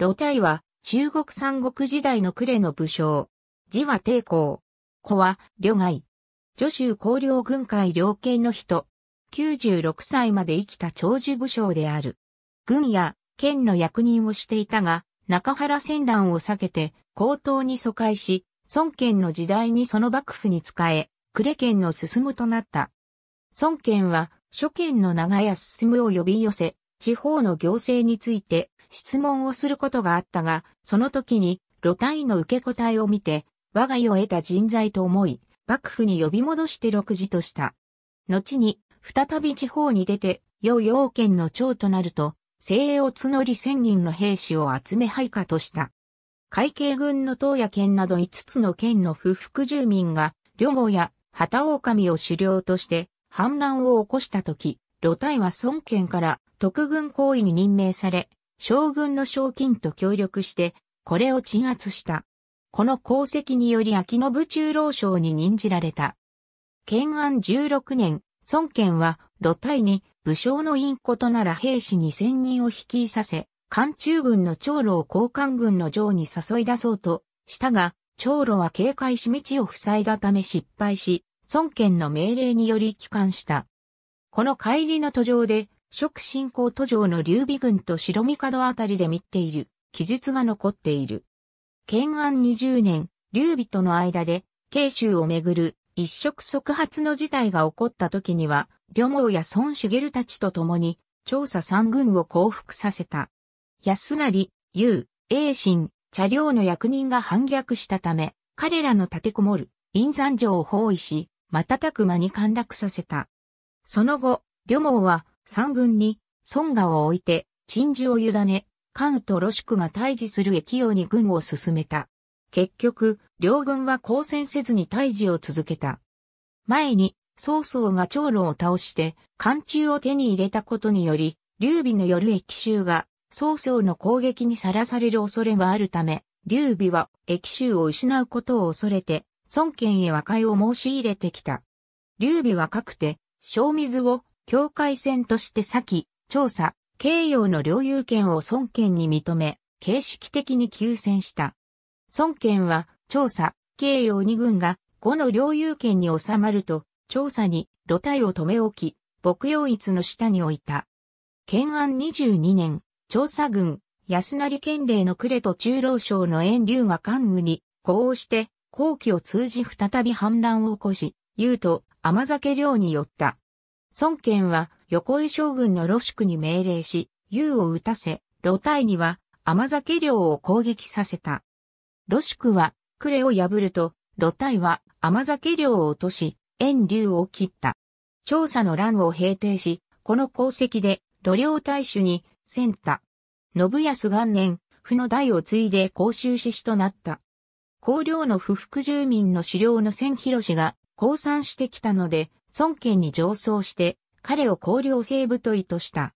露体は中国三国時代の呉の武将。字は帝公。子は旅外。徐州公領軍会領権の人。96歳まで生きた長寿武将である。軍や県の役人をしていたが、中原戦乱を避けて、高等に疎開し、孫権の時代にその幕府に仕え、呉県の進むとなった。孫権は、諸県の長屋進むを呼び寄せ、地方の行政について質問をすることがあったが、その時に、露体の受け答えを見て、我が世を得た人材と思い、幕府に呼び戻して六時とした。後に、再び地方に出て、余陽県の長となると、精鋭を募り千人の兵士を集め配下とした。海警軍の東野県など5つの県の不服住民が、旅後や旗狼を狩猟として反乱を起こした時、露体は孫権から特軍行為に任命され、将軍の賞金と協力して、これを鎮圧した。この功績により秋信中老将に任じられた。建安16年、孫権は、露帯に武将の隠庫となら兵士2000人を率いさせ、関中軍の長老交換軍の城に誘い出そうとしたが、長老は警戒し道を塞いだため失敗し、孫権の命令により帰還した。この帰りの途上で、食信仰途上の劉備軍と白帝あたりで見ている、記述が残っている。建安20年、劉備との間で、慶州をめぐる一触即発の事態が起こった時には、旅毛や孫茂たちと共に、調査三軍を降伏させた。安成、優、栄心、茶寮の役人が反逆したため、彼らの立てこもる、陰山城を包囲し、瞬く間に陥落させた。その後、旅毛は、三軍に、孫河を置いて、鎮守を委ね、関と露宿が対峙する駅用に軍を進めた。結局、両軍は交戦せずに退治を続けた。前に、曹操が長老を倒して、漢中を手に入れたことにより、劉備の夜駅州が、曹操の攻撃にさらされる恐れがあるため、劉備は駅州を失うことを恐れて、孫権へ和解を申し入れてきた。劉備はかくて、小水を境界線として先、調査、慶応の領有権を孫権に認め、形式的に休戦した。孫権は、調査、慶応二軍が、五の領有権に収まると、調査に、露体を止め置き、牧羊一の下に置いた。建安22年、調査軍、安成県令の呉と中老省の遠流が関羽に、呼応して、後期を通じ再び反乱を起こし、言うと、甘酒領に寄った。孫権は横江将軍の露宿に命令し、優を打たせ、露体には甘酒領を攻撃させた。露宿は呉を破ると、露体は甘酒領を落とし、遠竜を切った。調査の乱を平定し、この功績で露領大主に選太。信康元年、府の代を継いで甲州志士となった。公領の不服住民の狩猟の千広氏が降参してきたので、孫権に上奏して、彼を公領西部と意図した。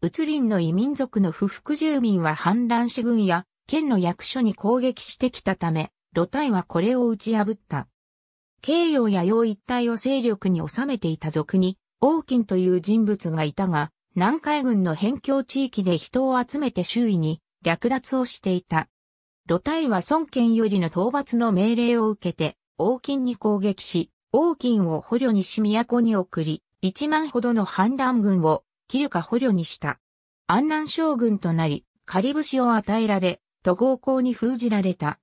宇林の異民族の不服住民は反乱士軍や県の役所に攻撃してきたため、露体はこれを打ち破った。慶陽や陽一帯を勢力に収めていた族に、王金という人物がいたが、南海軍の辺境地域で人を集めて周囲に略奪をしていた。露体は孫権よりの討伐の命令を受けて、王金に攻撃し、王金を捕虜にし都に送り、一万ほどの反乱軍を、キルカ捕虜にした。安南将軍となり、仮武節を与えられ、都合校に封じられた。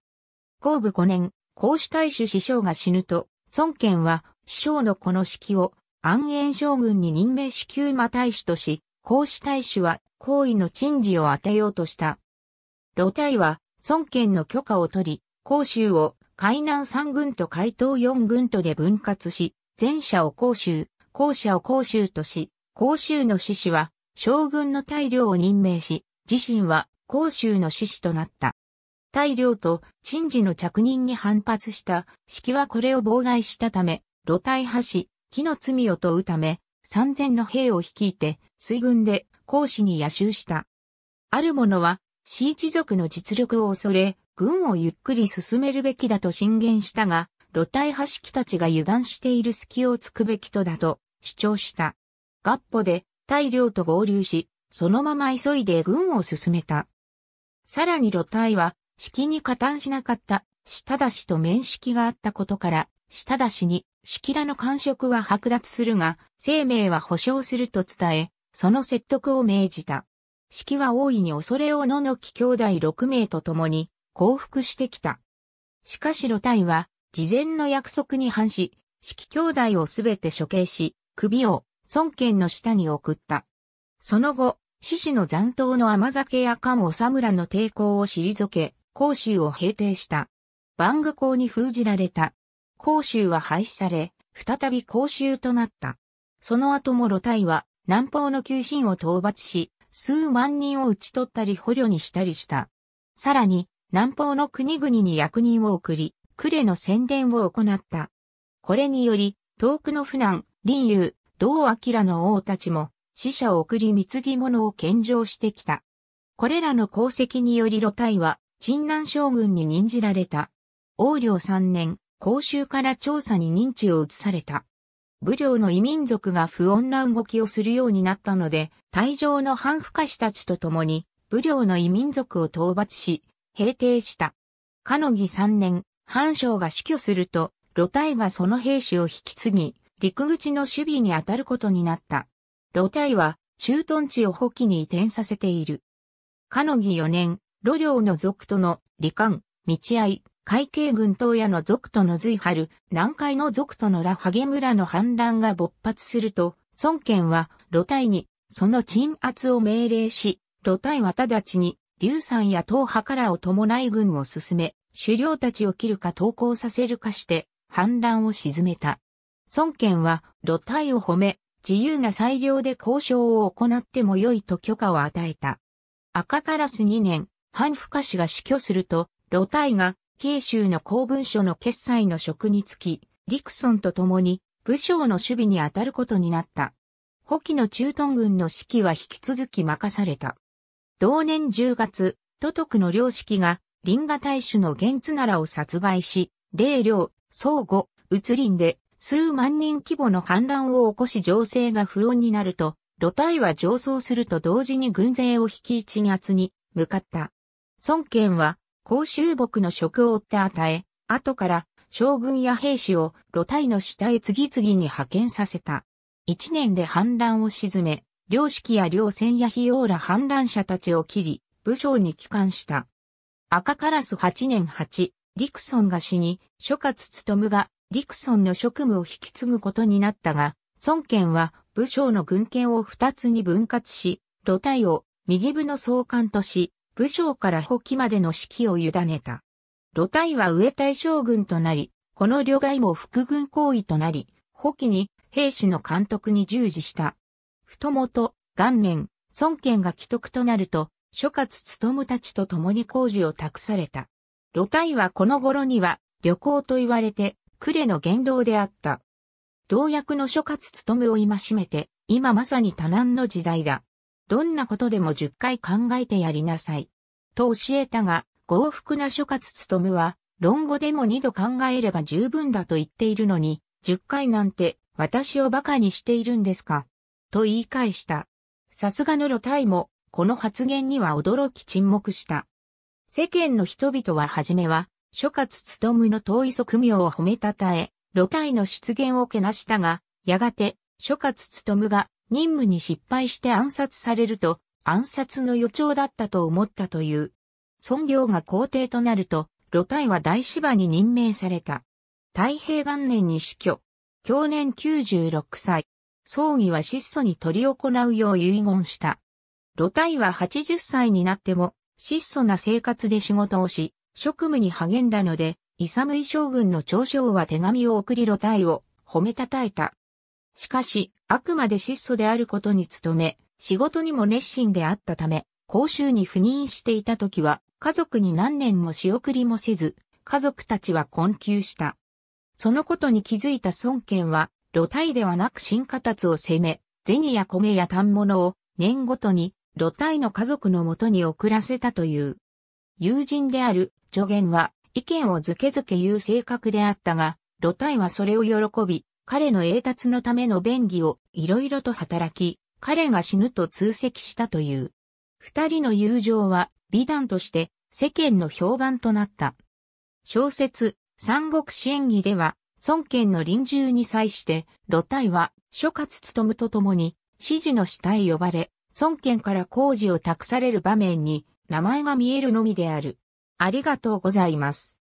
後部5年、孔子大衆師匠が死ぬと、孫権は師匠のこの式を安永将軍に任命し旧馬大使とし、孔子大使は皇位の陳事を与えようとした。露体は孫権の許可を取り、孔州を海南三軍と海東四軍とで分割し、前者を甲州、後者を甲州とし、甲州の志士は将軍の大領を任命し、自身は甲州の志士となった。大領と陳治の着任に反発した式はこれを妨害したため、露体派し、木の罪を問うため、三千の兵を率いて、水軍で甲子に野襲した。ある者は、市一族の実力を恐れ、軍をゆっくり進めるべきだと進言したが、露体派式たちが油断している隙をつくべきとだと主張した。合歩で大量と合流し、そのまま急いで軍を進めた。さらに露体は、式に加担しなかった、下出しと面識があったことから、下出しに、式らの感触は剥奪するが、生命は保証すると伝え、その説得を命じた。式は大いに恐れをののき兄弟6名と共に、降伏してきた。しかし露体は、事前の約束に反し、季兄弟をすべて処刑し、首を孫権の下に送った。その後、獅子の残党の甘酒や菅お侍の抵抗を退け、甲州を平定した。番具公に封じられた。甲州は廃止され、再び甲州となった。その後も露体は南方の旧進を討伐し、数万人を討ち取ったり捕虜にしたりした。さらに、南方の国々に役人を送り、呉の宣伝を行った。これにより、遠くの船南、林友、道明の王たちも、死者を送り貢ぎ物を献上してきた。これらの功績により露体は、鎮南将軍に任じられた。王領三年、公衆から調査に認知を移された。武領の異民族が不穏な動きをするようになったので、大場の反腐化師たちと共に、武領の異民族を討伐し、平定した。かのぎ3年、藩将が死去すると、露体がその兵士を引き継ぎ、陸口の守備に当たることになった。露体は、駐屯地を補機に移転させている。かのぎ4年、露領の族との、離間、道合、海警軍東屋の族との随春、南海の族とのラハゲ村の反乱が勃発すると、孫権は、露体に、その鎮圧を命令し、露体は直ちに、硫酸や党派からを伴い軍を進め、狩猟たちを切るか投降させるかして反乱を沈めた。孫権は露体を褒め、自由な裁量で交渉を行っても良いと許可を与えた。赤カラス2年、反不可氏が死去すると、露体が慶州の公文書の決裁の職につき、陸村と共に武将の守備に当たることになった。補機の駐屯軍の指揮は引き続き任された。同年10月、都督の良識が、林賀大主の源津奈良を殺害し、霊領、相互、移林で、数万人規模の反乱を起こし情勢が不穏になると、露体は上層すると同時に軍勢を引き鎮圧に向かった。孫権は、公衆牧の職を追って与え、後から将軍や兵士を露体の下へ次々に派遣させた。一年で反乱を鎮め、領式や領戦や費用ら反乱者たちを切り、武将に帰還した。赤カラス8年8、リクソンが死に、諸葛務がリクソンの職務を引き継ぐことになったが、孫権は武将の軍権を二つに分割し、露体を右部の総監とし、武将から補機までの指揮を委ねた。露体は上大将軍となり、この両外も副軍行為となり、補機に兵士の監督に従事した。太元、元年、孫権が既得となると、諸葛勤たちと共に工事を託された。露体はこの頃には、旅行と言われて、呉の言動であった。同役の諸葛勤を今しめて、今まさに多難の時代だ。どんなことでも10回考えてやりなさい。と教えたが、豪福な諸葛勤は、論語でも2度考えれば十分だと言っているのに、10回なんて私を馬鹿にしているんですか。と言い返した。さすがの露体も、この発言には驚き沈黙した。世間の人々ははじめは、諸葛務の遠い側名を褒めたたえ、露体の出現をけなしたが、やがて、諸葛務が任務に失敗して暗殺されると、暗殺の予兆だったと思ったという。孫領が皇帝となると、露体は大芝に任命された。太平元年に死去。去年96歳。葬儀は質素に取り行うよう遺言した。露体は80歳になっても、質素な生活で仕事をし、職務に励んだので、イサムイ将軍の長将は手紙を送り露体を褒めたたえた。しかし、あくまで質素であることに努め、仕事にも熱心であったため、公衆に赴任していた時は、家族に何年も仕送りもせず、家族たちは困窮した。そのことに気づいた孫権は、露体ではなく新形を攻め、銭や米や反物を年ごとに露体の家族のもとに送らせたという。友人である助言は意見をずけずけ言う性格であったが、露体はそれを喜び、彼の栄達のための便宜をいろいろと働き、彼が死ぬと通責したという。二人の友情は美談として世間の評判となった。小説、三国志演義では、孫権の臨終に際して、露体は諸葛勤と共に、指示の下へ呼ばれ、孫権から工事を託される場面に名前が見えるのみである。ありがとうございます。